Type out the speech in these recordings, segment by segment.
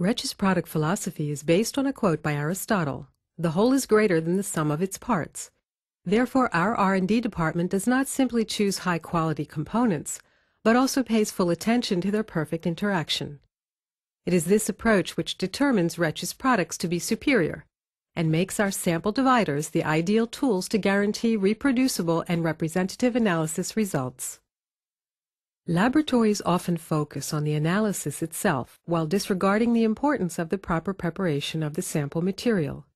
Retch's product philosophy is based on a quote by Aristotle, the whole is greater than the sum of its parts. Therefore, our R&D department does not simply choose high-quality components, but also pays full attention to their perfect interaction. It is this approach which determines Retch's products to be superior and makes our sample dividers the ideal tools to guarantee reproducible and representative analysis results. Laboratories often focus on the analysis itself while disregarding the importance of the proper preparation of the sample material.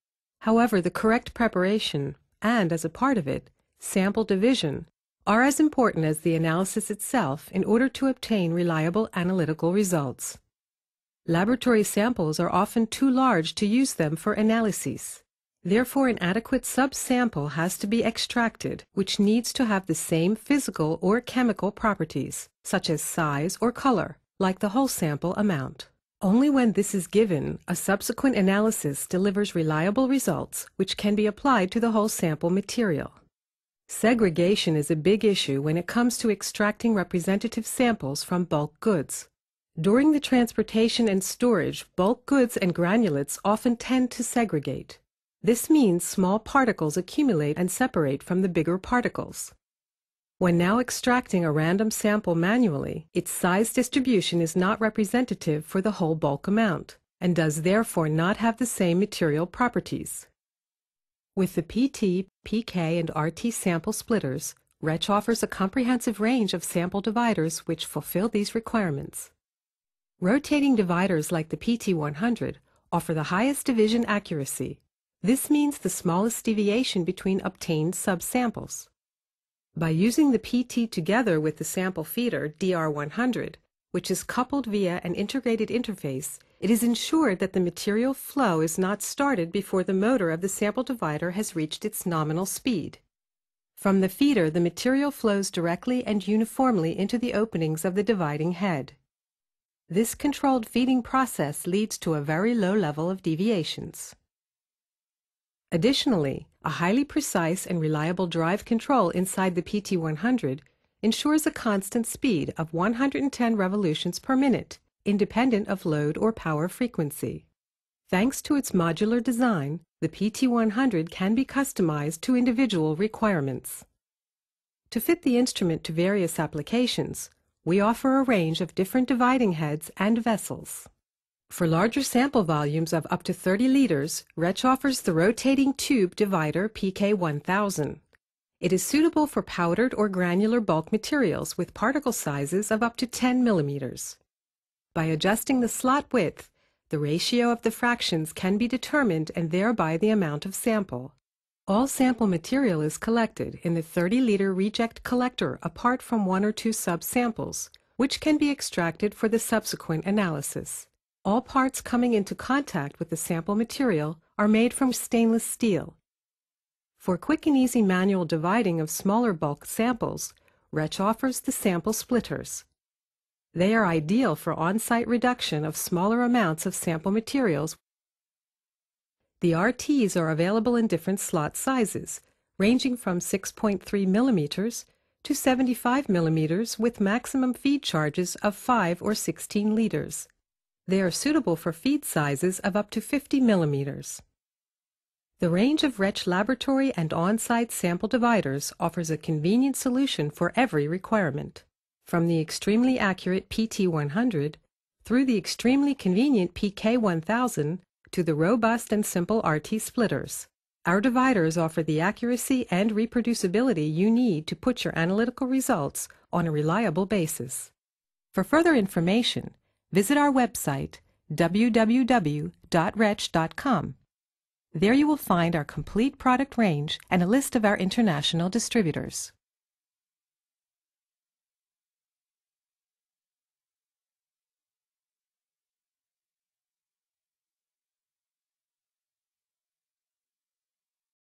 However, the correct preparation and, as a part of it, sample division are as important as the analysis itself in order to obtain reliable analytical results. Laboratory samples are often too large to use them for analyses. Therefore, an adequate subsample has to be extracted, which needs to have the same physical or chemical properties such as size or color, like the whole sample amount. Only when this is given, a subsequent analysis delivers reliable results which can be applied to the whole sample material. Segregation is a big issue when it comes to extracting representative samples from bulk goods. During the transportation and storage, bulk goods and granulates often tend to segregate. This means small particles accumulate and separate from the bigger particles. When now extracting a random sample manually, its size distribution is not representative for the whole bulk amount and does therefore not have the same material properties. With the PT, PK, and RT sample splitters, RETCH offers a comprehensive range of sample dividers which fulfill these requirements. Rotating dividers like the PT100 offer the highest division accuracy. This means the smallest deviation between obtained subsamples by using the PT together with the sample feeder, DR100, which is coupled via an integrated interface, it is ensured that the material flow is not started before the motor of the sample divider has reached its nominal speed. From the feeder, the material flows directly and uniformly into the openings of the dividing head. This controlled feeding process leads to a very low level of deviations. Additionally, a highly precise and reliable drive control inside the PT100 ensures a constant speed of 110 revolutions per minute, independent of load or power frequency. Thanks to its modular design, the PT100 can be customized to individual requirements. To fit the instrument to various applications, we offer a range of different dividing heads and vessels. For larger sample volumes of up to 30 liters, Retch offers the rotating tube divider PK1000. It is suitable for powdered or granular bulk materials with particle sizes of up to 10 millimeters. By adjusting the slot width, the ratio of the fractions can be determined and thereby the amount of sample. All sample material is collected in the 30-liter reject collector apart from one or two subsamples, which can be extracted for the subsequent analysis. All parts coming into contact with the sample material are made from stainless steel. For quick and easy manual dividing of smaller bulk samples, Retch offers the sample splitters. They are ideal for on-site reduction of smaller amounts of sample materials. The RTs are available in different slot sizes, ranging from 6.3 millimeters to 75 millimeters with maximum feed charges of 5 or 16 liters. They are suitable for feed sizes of up to 50 millimeters. The range of RETCH laboratory and on-site sample dividers offers a convenient solution for every requirement, from the extremely accurate PT100 through the extremely convenient PK1000 to the robust and simple RT splitters. Our dividers offer the accuracy and reproducibility you need to put your analytical results on a reliable basis. For further information, visit our website, www.retch.com. There you will find our complete product range and a list of our international distributors.